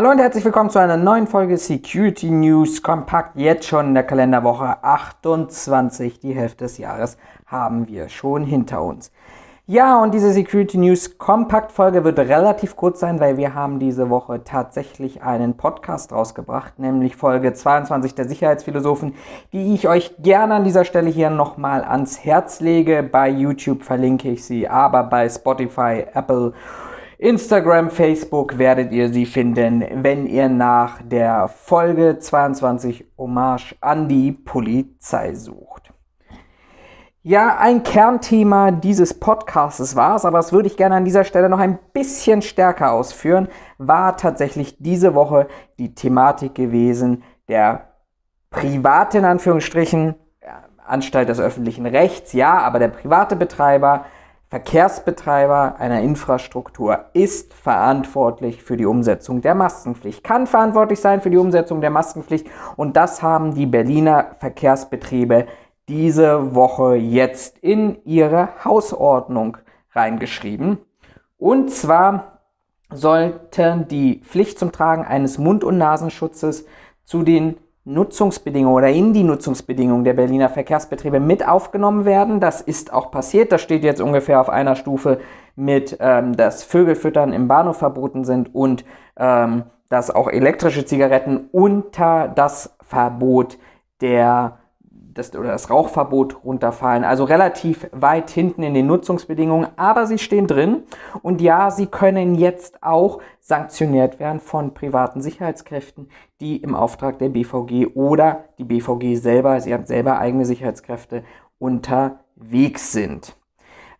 Hallo und herzlich willkommen zu einer neuen Folge Security News Kompakt. Jetzt schon in der Kalenderwoche 28, die Hälfte des Jahres haben wir schon hinter uns. Ja, und diese Security News Kompakt Folge wird relativ kurz sein, weil wir haben diese Woche tatsächlich einen Podcast rausgebracht, nämlich Folge 22 der Sicherheitsphilosophen, die ich euch gerne an dieser Stelle hier nochmal ans Herz lege. Bei YouTube verlinke ich sie, aber bei Spotify, Apple und Instagram, Facebook werdet ihr sie finden, wenn ihr nach der Folge 22 Hommage an die Polizei sucht. Ja, ein Kernthema dieses Podcasts war es, aber das würde ich gerne an dieser Stelle noch ein bisschen stärker ausführen, war tatsächlich diese Woche die Thematik gewesen der privaten Anführungsstrichen Anstalt des öffentlichen Rechts, ja, aber der private Betreiber Verkehrsbetreiber einer Infrastruktur ist verantwortlich für die Umsetzung der Maskenpflicht, kann verantwortlich sein für die Umsetzung der Maskenpflicht und das haben die Berliner Verkehrsbetriebe diese Woche jetzt in ihre Hausordnung reingeschrieben. Und zwar sollten die Pflicht zum Tragen eines Mund- und Nasenschutzes zu den Nutzungsbedingungen oder in die Nutzungsbedingungen der Berliner Verkehrsbetriebe mit aufgenommen werden. Das ist auch passiert. Das steht jetzt ungefähr auf einer Stufe mit, ähm, dass Vögelfüttern im Bahnhof verboten sind und ähm, dass auch elektrische Zigaretten unter das Verbot der das, oder das Rauchverbot runterfallen. Also relativ weit hinten in den Nutzungsbedingungen, aber sie stehen drin. Und ja, sie können jetzt auch sanktioniert werden von privaten Sicherheitskräften, die im Auftrag der BVG oder die BVG selber, sie hat selber eigene Sicherheitskräfte, unterwegs sind.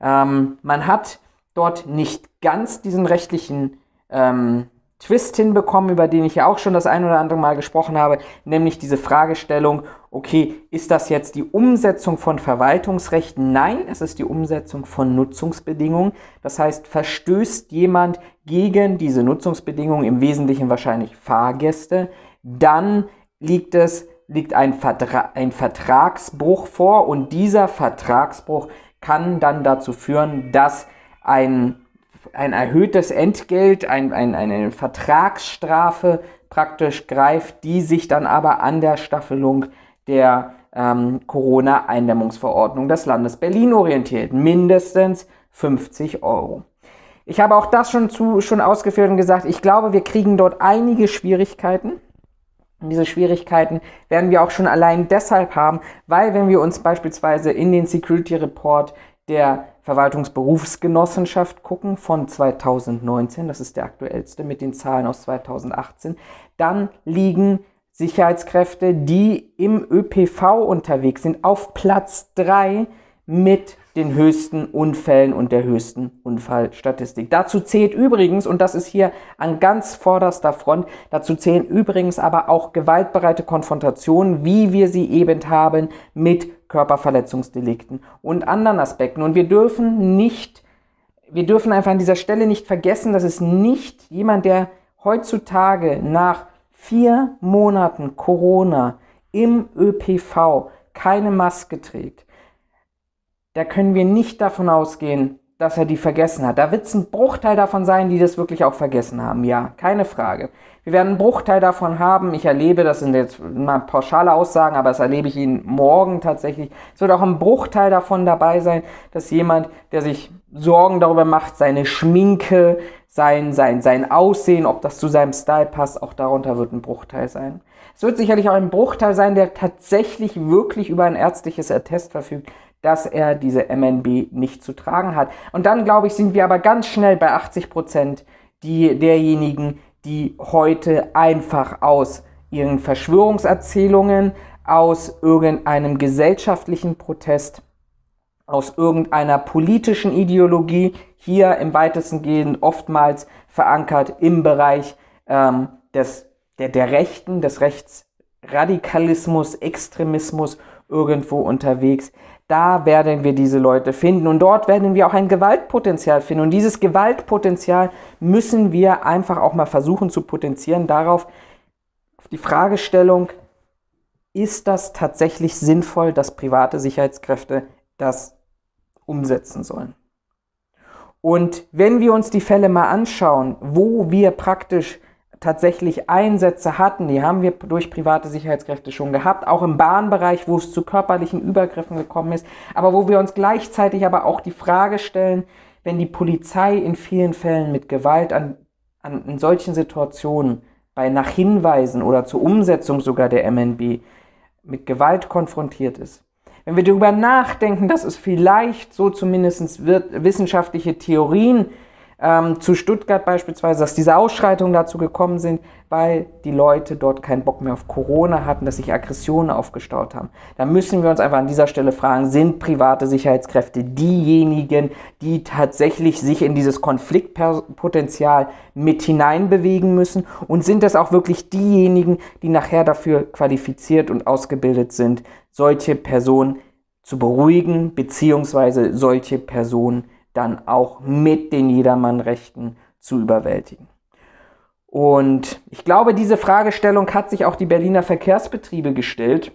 Ähm, man hat dort nicht ganz diesen rechtlichen ähm, Twist hinbekommen, über den ich ja auch schon das ein oder andere Mal gesprochen habe, nämlich diese Fragestellung, okay, ist das jetzt die Umsetzung von Verwaltungsrechten? Nein, es ist die Umsetzung von Nutzungsbedingungen. Das heißt, verstößt jemand gegen diese Nutzungsbedingungen, im Wesentlichen wahrscheinlich Fahrgäste, dann liegt es, liegt ein, Vertra ein Vertragsbruch vor und dieser Vertragsbruch kann dann dazu führen, dass ein ein erhöhtes Entgelt, ein, ein, eine Vertragsstrafe praktisch greift, die sich dann aber an der Staffelung der ähm, Corona-Eindämmungsverordnung des Landes Berlin orientiert. Mindestens 50 Euro. Ich habe auch das schon, zu, schon ausgeführt und gesagt, ich glaube, wir kriegen dort einige Schwierigkeiten. Und diese Schwierigkeiten werden wir auch schon allein deshalb haben, weil wenn wir uns beispielsweise in den Security Report der Verwaltungsberufsgenossenschaft gucken von 2019, das ist der aktuellste mit den Zahlen aus 2018, dann liegen Sicherheitskräfte, die im ÖPV unterwegs sind, auf Platz 3 mit den höchsten Unfällen und der höchsten Unfallstatistik. Dazu zählt übrigens, und das ist hier an ganz vorderster Front, dazu zählen übrigens aber auch gewaltbereite Konfrontationen, wie wir sie eben haben mit Körperverletzungsdelikten und anderen Aspekten. Und wir dürfen nicht, wir dürfen einfach an dieser Stelle nicht vergessen, dass es nicht jemand, der heutzutage nach vier Monaten Corona im ÖPV keine Maske trägt, da können wir nicht davon ausgehen, dass er die vergessen hat. Da wird es ein Bruchteil davon sein, die das wirklich auch vergessen haben. Ja, keine Frage. Wir werden einen Bruchteil davon haben. Ich erlebe, das sind jetzt mal pauschale Aussagen, aber das erlebe ich Ihnen morgen tatsächlich. Es wird auch ein Bruchteil davon dabei sein, dass jemand, der sich Sorgen darüber macht, seine Schminke, sein, sein, sein Aussehen, ob das zu seinem Style passt, auch darunter wird ein Bruchteil sein. Es wird sicherlich auch ein Bruchteil sein, der tatsächlich wirklich über ein ärztliches Attest verfügt dass er diese MNB nicht zu tragen hat. Und dann, glaube ich, sind wir aber ganz schnell bei 80 Prozent derjenigen, die heute einfach aus ihren Verschwörungserzählungen, aus irgendeinem gesellschaftlichen Protest, aus irgendeiner politischen Ideologie, hier im weitesten Gehen oftmals verankert im Bereich ähm, des, der, der Rechten, des Rechtsradikalismus, Extremismus irgendwo unterwegs da werden wir diese Leute finden und dort werden wir auch ein Gewaltpotenzial finden. Und dieses Gewaltpotenzial müssen wir einfach auch mal versuchen zu potenzieren darauf, auf die Fragestellung, ist das tatsächlich sinnvoll, dass private Sicherheitskräfte das umsetzen sollen? Und wenn wir uns die Fälle mal anschauen, wo wir praktisch tatsächlich Einsätze hatten, die haben wir durch private Sicherheitskräfte schon gehabt, auch im Bahnbereich, wo es zu körperlichen Übergriffen gekommen ist, aber wo wir uns gleichzeitig aber auch die Frage stellen, wenn die Polizei in vielen Fällen mit Gewalt an, an in solchen Situationen bei nach Hinweisen oder zur Umsetzung sogar der MNB mit Gewalt konfrontiert ist. Wenn wir darüber nachdenken, dass es vielleicht so zumindest wissenschaftliche Theorien ähm, zu Stuttgart beispielsweise, dass diese Ausschreitungen dazu gekommen sind, weil die Leute dort keinen Bock mehr auf Corona hatten, dass sich Aggressionen aufgestaut haben. Da müssen wir uns einfach an dieser Stelle fragen, sind private Sicherheitskräfte diejenigen, die tatsächlich sich in dieses Konfliktpotenzial mit hineinbewegen müssen und sind das auch wirklich diejenigen, die nachher dafür qualifiziert und ausgebildet sind, solche Personen zu beruhigen beziehungsweise solche Personen dann auch mit den Jedermannrechten zu überwältigen. Und ich glaube, diese Fragestellung hat sich auch die Berliner Verkehrsbetriebe gestellt,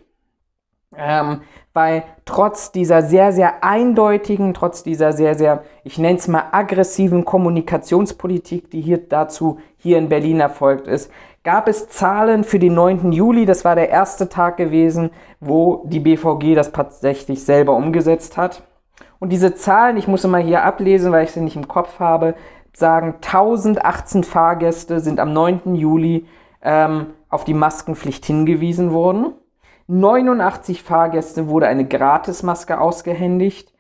ähm, weil trotz dieser sehr, sehr eindeutigen, trotz dieser sehr, sehr, ich nenne es mal aggressiven Kommunikationspolitik, die hier dazu hier in Berlin erfolgt ist, gab es Zahlen für den 9. Juli, das war der erste Tag gewesen, wo die BVG das tatsächlich selber umgesetzt hat. Und diese Zahlen, ich muss mal hier ablesen, weil ich sie nicht im Kopf habe, sagen, 1018 Fahrgäste sind am 9. Juli ähm, auf die Maskenpflicht hingewiesen worden. 89 Fahrgäste wurde eine Gratismaske ausgehändigt.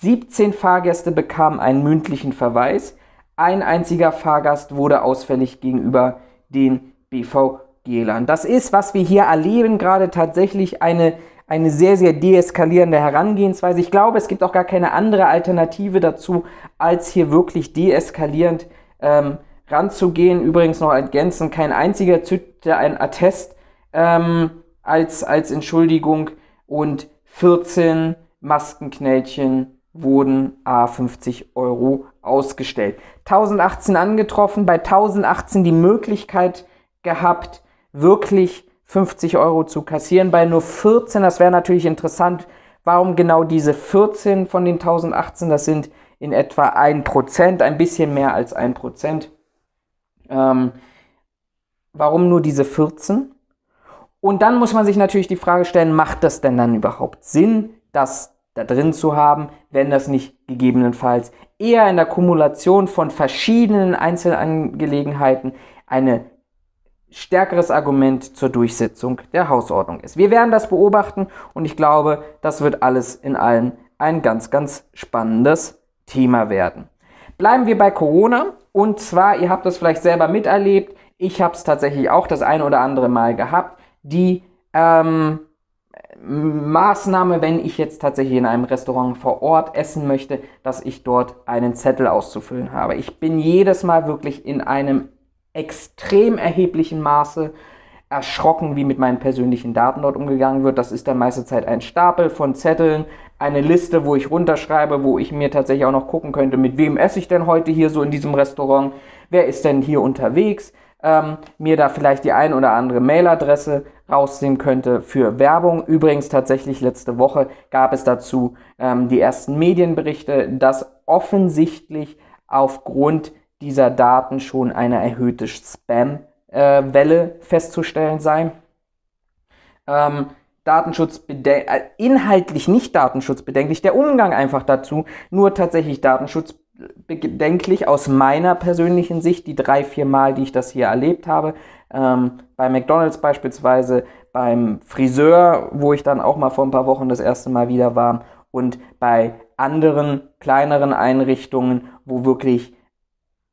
17 Fahrgäste bekamen einen mündlichen Verweis. Ein einziger Fahrgast wurde ausfällig gegenüber den BVG-Lern. Das ist, was wir hier erleben, gerade tatsächlich eine eine sehr, sehr deeskalierende Herangehensweise. Ich glaube, es gibt auch gar keine andere Alternative dazu, als hier wirklich deeskalierend ähm, ranzugehen. Übrigens noch ergänzen, kein einziger zündete ein Attest ähm, als, als Entschuldigung und 14 Maskenknällchen wurden A50 Euro ausgestellt. 1018 angetroffen, bei 1018 die Möglichkeit gehabt, wirklich 50 Euro zu kassieren, bei nur 14, das wäre natürlich interessant, warum genau diese 14 von den 1018, das sind in etwa 1%, ein bisschen mehr als 1%. Ähm, warum nur diese 14? Und dann muss man sich natürlich die Frage stellen, macht das denn dann überhaupt Sinn, das da drin zu haben, wenn das nicht gegebenenfalls eher in der Kumulation von verschiedenen Einzelangelegenheiten eine stärkeres Argument zur Durchsetzung der Hausordnung ist. Wir werden das beobachten und ich glaube, das wird alles in allem ein ganz, ganz spannendes Thema werden. Bleiben wir bei Corona und zwar, ihr habt das vielleicht selber miterlebt, ich habe es tatsächlich auch das ein oder andere Mal gehabt, die ähm, Maßnahme, wenn ich jetzt tatsächlich in einem Restaurant vor Ort essen möchte, dass ich dort einen Zettel auszufüllen habe. Ich bin jedes Mal wirklich in einem extrem erheblichen Maße erschrocken, wie mit meinen persönlichen Daten dort umgegangen wird. Das ist dann meiste Zeit ein Stapel von Zetteln, eine Liste, wo ich runterschreibe, wo ich mir tatsächlich auch noch gucken könnte, mit wem esse ich denn heute hier so in diesem Restaurant, wer ist denn hier unterwegs, ähm, mir da vielleicht die ein oder andere Mailadresse rausnehmen könnte für Werbung. Übrigens tatsächlich letzte Woche gab es dazu ähm, die ersten Medienberichte, dass offensichtlich aufgrund dieser Daten schon eine erhöhte Spam-Welle festzustellen sei. Ähm, Datenschutzbedenk äh, inhaltlich nicht datenschutzbedenklich, der Umgang einfach dazu, nur tatsächlich datenschutzbedenklich aus meiner persönlichen Sicht, die drei, vier Mal, die ich das hier erlebt habe, ähm, bei McDonalds beispielsweise, beim Friseur, wo ich dann auch mal vor ein paar Wochen das erste Mal wieder war und bei anderen kleineren Einrichtungen, wo wirklich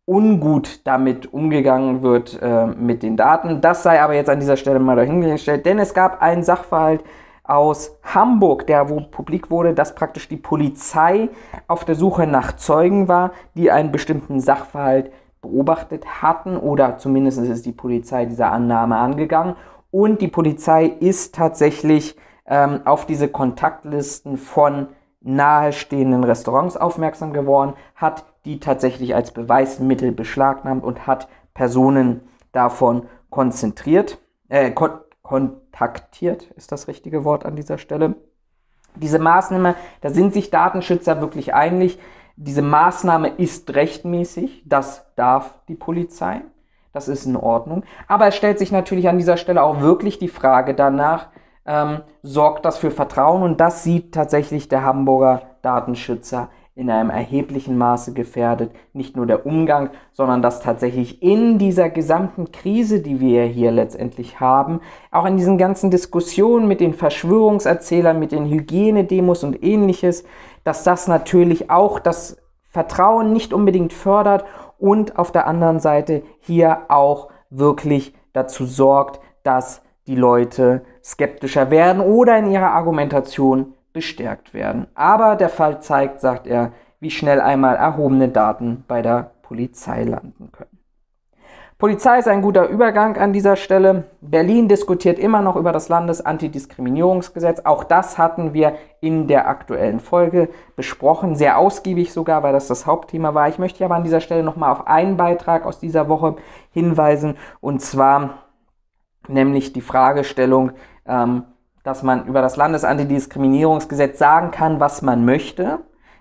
ungut damit umgegangen wird äh, mit den Daten. Das sei aber jetzt an dieser Stelle mal dahingestellt, denn es gab einen Sachverhalt aus Hamburg, der wo publik wurde, dass praktisch die Polizei auf der Suche nach Zeugen war, die einen bestimmten Sachverhalt beobachtet hatten oder zumindest ist die Polizei dieser Annahme angegangen und die Polizei ist tatsächlich ähm, auf diese Kontaktlisten von nahestehenden Restaurants aufmerksam geworden, hat die tatsächlich als Beweismittel beschlagnahmt und hat Personen davon konzentriert, äh, kon kontaktiert ist das richtige Wort an dieser Stelle. Diese Maßnahme, da sind sich Datenschützer wirklich einig, diese Maßnahme ist rechtmäßig, das darf die Polizei, das ist in Ordnung. Aber es stellt sich natürlich an dieser Stelle auch wirklich die Frage danach, ähm, sorgt das für Vertrauen und das sieht tatsächlich der Hamburger Datenschützer in einem erheblichen Maße gefährdet. Nicht nur der Umgang, sondern dass tatsächlich in dieser gesamten Krise, die wir hier letztendlich haben, auch in diesen ganzen Diskussionen mit den Verschwörungserzählern, mit den Hygienedemos und ähnliches, dass das natürlich auch das Vertrauen nicht unbedingt fördert und auf der anderen Seite hier auch wirklich dazu sorgt, dass die Leute skeptischer werden oder in ihrer Argumentation bestärkt werden. Aber der Fall zeigt, sagt er, wie schnell einmal erhobene Daten bei der Polizei landen können. Polizei ist ein guter Übergang an dieser Stelle. Berlin diskutiert immer noch über das Landesantidiskriminierungsgesetz. Auch das hatten wir in der aktuellen Folge besprochen, sehr ausgiebig sogar, weil das das Hauptthema war. Ich möchte aber an dieser Stelle nochmal auf einen Beitrag aus dieser Woche hinweisen, und zwar nämlich die Fragestellung, ähm, dass man über das Landesantidiskriminierungsgesetz sagen kann, was man möchte.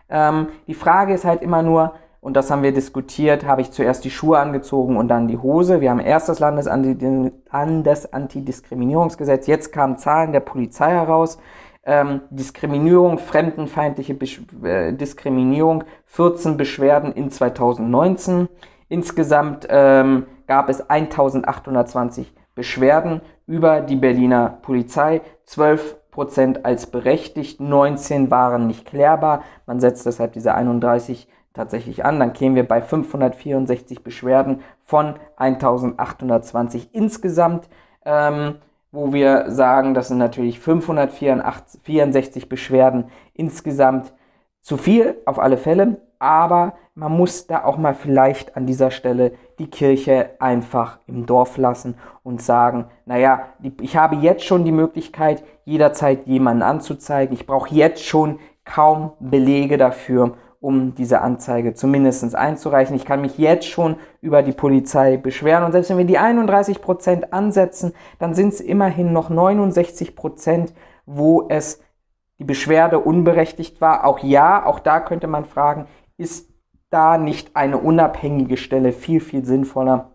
Ähm, die Frage ist halt immer nur, und das haben wir diskutiert, habe ich zuerst die Schuhe angezogen und dann die Hose. Wir haben erst das Landesantidiskriminierungsgesetz, jetzt kamen Zahlen der Polizei heraus. Ähm, Diskriminierung, fremdenfeindliche Besch äh, Diskriminierung, 14 Beschwerden in 2019. Insgesamt ähm, gab es 1820 Beschwerden über die Berliner Polizei. 12 Prozent als berechtigt, 19 waren nicht klärbar. Man setzt deshalb diese 31 tatsächlich an. Dann kämen wir bei 564 Beschwerden von 1820 insgesamt. Ähm, wo wir sagen, das sind natürlich 564 Beschwerden insgesamt zu viel auf alle Fälle aber man muss da auch mal vielleicht an dieser Stelle die Kirche einfach im Dorf lassen und sagen, naja, ich habe jetzt schon die Möglichkeit, jederzeit jemanden anzuzeigen. Ich brauche jetzt schon kaum Belege dafür, um diese Anzeige zumindest einzureichen. Ich kann mich jetzt schon über die Polizei beschweren. Und selbst wenn wir die 31% Prozent ansetzen, dann sind es immerhin noch 69%, Prozent, wo es die Beschwerde unberechtigt war. Auch ja, auch da könnte man fragen, ist da nicht eine unabhängige Stelle viel, viel sinnvoller,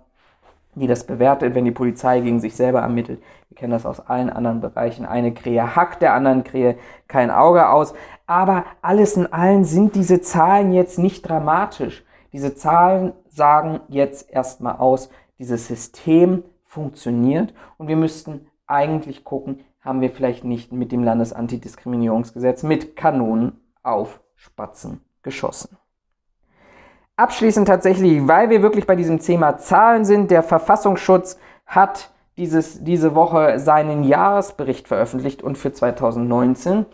die das bewertet, wenn die Polizei gegen sich selber ermittelt. Wir kennen das aus allen anderen Bereichen. Eine Krähe hackt der anderen Krähe kein Auge aus. Aber alles in allem sind diese Zahlen jetzt nicht dramatisch. Diese Zahlen sagen jetzt erstmal aus, dieses System funktioniert und wir müssten eigentlich gucken, haben wir vielleicht nicht mit dem Landesantidiskriminierungsgesetz mit Kanonen auf Spatzen geschossen. Abschließend tatsächlich, weil wir wirklich bei diesem Thema Zahlen sind, der Verfassungsschutz hat dieses, diese Woche seinen Jahresbericht veröffentlicht und für 2019.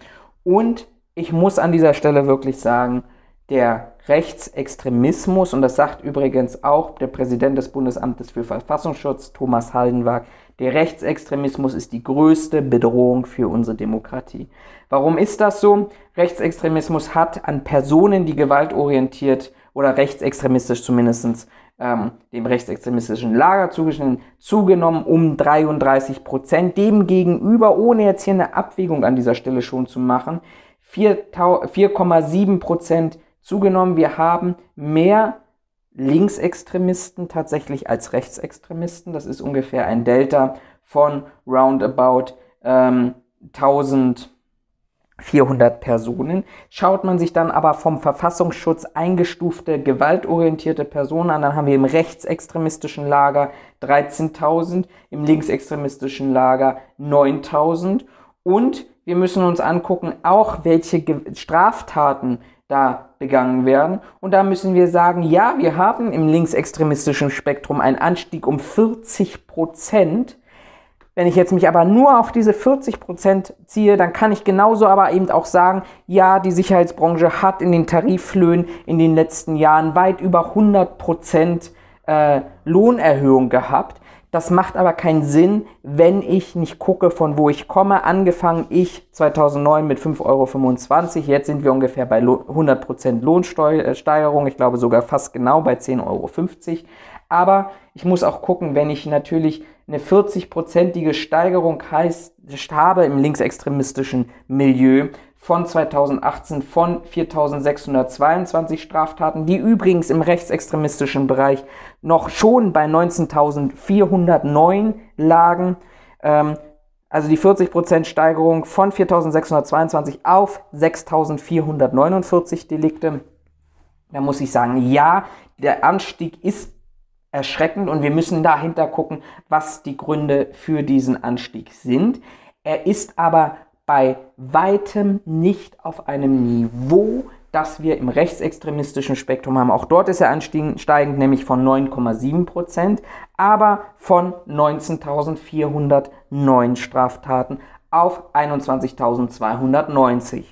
Und ich muss an dieser Stelle wirklich sagen, der Rechtsextremismus, und das sagt übrigens auch der Präsident des Bundesamtes für Verfassungsschutz, Thomas Haldenwag, der Rechtsextremismus ist die größte Bedrohung für unsere Demokratie. Warum ist das so? Rechtsextremismus hat an Personen, die gewaltorientiert oder rechtsextremistisch zumindest ähm, dem rechtsextremistischen Lager zugeschnitten, zugenommen um 33 Prozent. Demgegenüber, ohne jetzt hier eine Abwägung an dieser Stelle schon zu machen, 4,7 Prozent zugenommen. Wir haben mehr Linksextremisten tatsächlich als Rechtsextremisten. Das ist ungefähr ein Delta von roundabout ähm, 1000 400 Personen. Schaut man sich dann aber vom Verfassungsschutz eingestufte gewaltorientierte Personen an, dann haben wir im rechtsextremistischen Lager 13.000, im linksextremistischen Lager 9.000 und wir müssen uns angucken, auch welche Straftaten da begangen werden. Und da müssen wir sagen, ja, wir haben im linksextremistischen Spektrum einen Anstieg um 40 Prozent wenn ich jetzt mich aber nur auf diese 40 Prozent ziehe, dann kann ich genauso aber eben auch sagen, ja, die Sicherheitsbranche hat in den Tarifflöhen in den letzten Jahren weit über 100 Prozent äh, Lohnerhöhung gehabt. Das macht aber keinen Sinn, wenn ich nicht gucke, von wo ich komme. Angefangen ich 2009 mit 5,25 Euro. Jetzt sind wir ungefähr bei 100% Lohnsteigerung. Äh, ich glaube sogar fast genau bei 10,50 Euro. Aber ich muss auch gucken, wenn ich natürlich eine 40-prozentige Steigerung heißt, habe im linksextremistischen Milieu von 2018 von 4.622 Straftaten, die übrigens im rechtsextremistischen Bereich noch schon bei 19.409 lagen. Ähm, also die 40% Steigerung von 4.622 auf 6.449 Delikte. Da muss ich sagen, ja, der Anstieg ist erschreckend und wir müssen dahinter gucken, was die Gründe für diesen Anstieg sind. Er ist aber bei weitem nicht auf einem Niveau, das wir im rechtsextremistischen Spektrum haben. Auch dort ist er ansteigend, nämlich von 9,7 Prozent, aber von 19.409 Straftaten auf 21.290.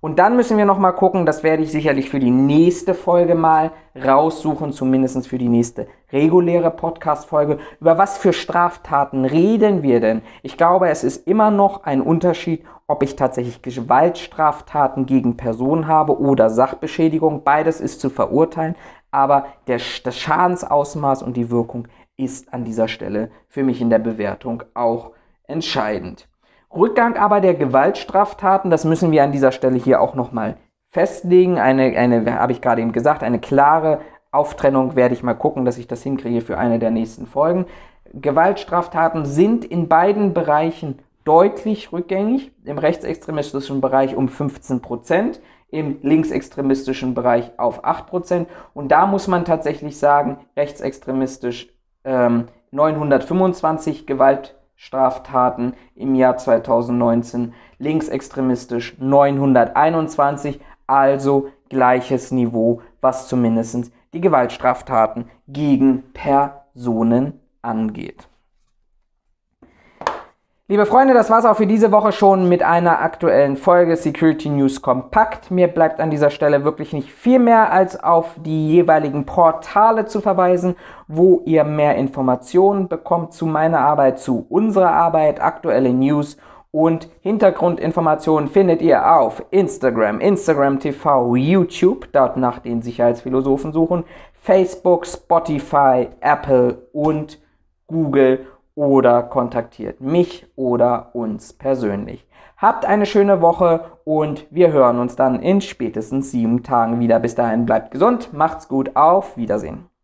Und dann müssen wir nochmal gucken, das werde ich sicherlich für die nächste Folge mal raussuchen, zumindest für die nächste reguläre Podcast-Folge. Über was für Straftaten reden wir denn? Ich glaube, es ist immer noch ein Unterschied, ob ich tatsächlich Gewaltstraftaten gegen Personen habe oder Sachbeschädigung. Beides ist zu verurteilen, aber der, das Schadensausmaß und die Wirkung ist an dieser Stelle für mich in der Bewertung auch entscheidend. Rückgang aber der Gewaltstraftaten, das müssen wir an dieser Stelle hier auch nochmal festlegen. Eine, eine habe ich gerade eben gesagt, eine klare Auftrennung werde ich mal gucken, dass ich das hinkriege für eine der nächsten Folgen. Gewaltstraftaten sind in beiden Bereichen deutlich rückgängig. Im rechtsextremistischen Bereich um 15 Prozent, im linksextremistischen Bereich auf 8 Prozent. Und da muss man tatsächlich sagen, rechtsextremistisch ähm, 925 Gewalt Straftaten im Jahr 2019 linksextremistisch 921, also gleiches Niveau, was zumindest die Gewaltstraftaten gegen Personen angeht. Liebe Freunde, das war's auch für diese Woche schon mit einer aktuellen Folge Security News Kompakt. Mir bleibt an dieser Stelle wirklich nicht viel mehr als auf die jeweiligen Portale zu verweisen, wo ihr mehr Informationen bekommt zu meiner Arbeit, zu unserer Arbeit, aktuelle News und Hintergrundinformationen findet ihr auf Instagram, Instagram TV, YouTube, dort nach den Sicherheitsphilosophen suchen, Facebook, Spotify, Apple und Google oder kontaktiert mich oder uns persönlich. Habt eine schöne Woche und wir hören uns dann in spätestens sieben Tagen wieder. Bis dahin bleibt gesund, macht's gut, auf Wiedersehen.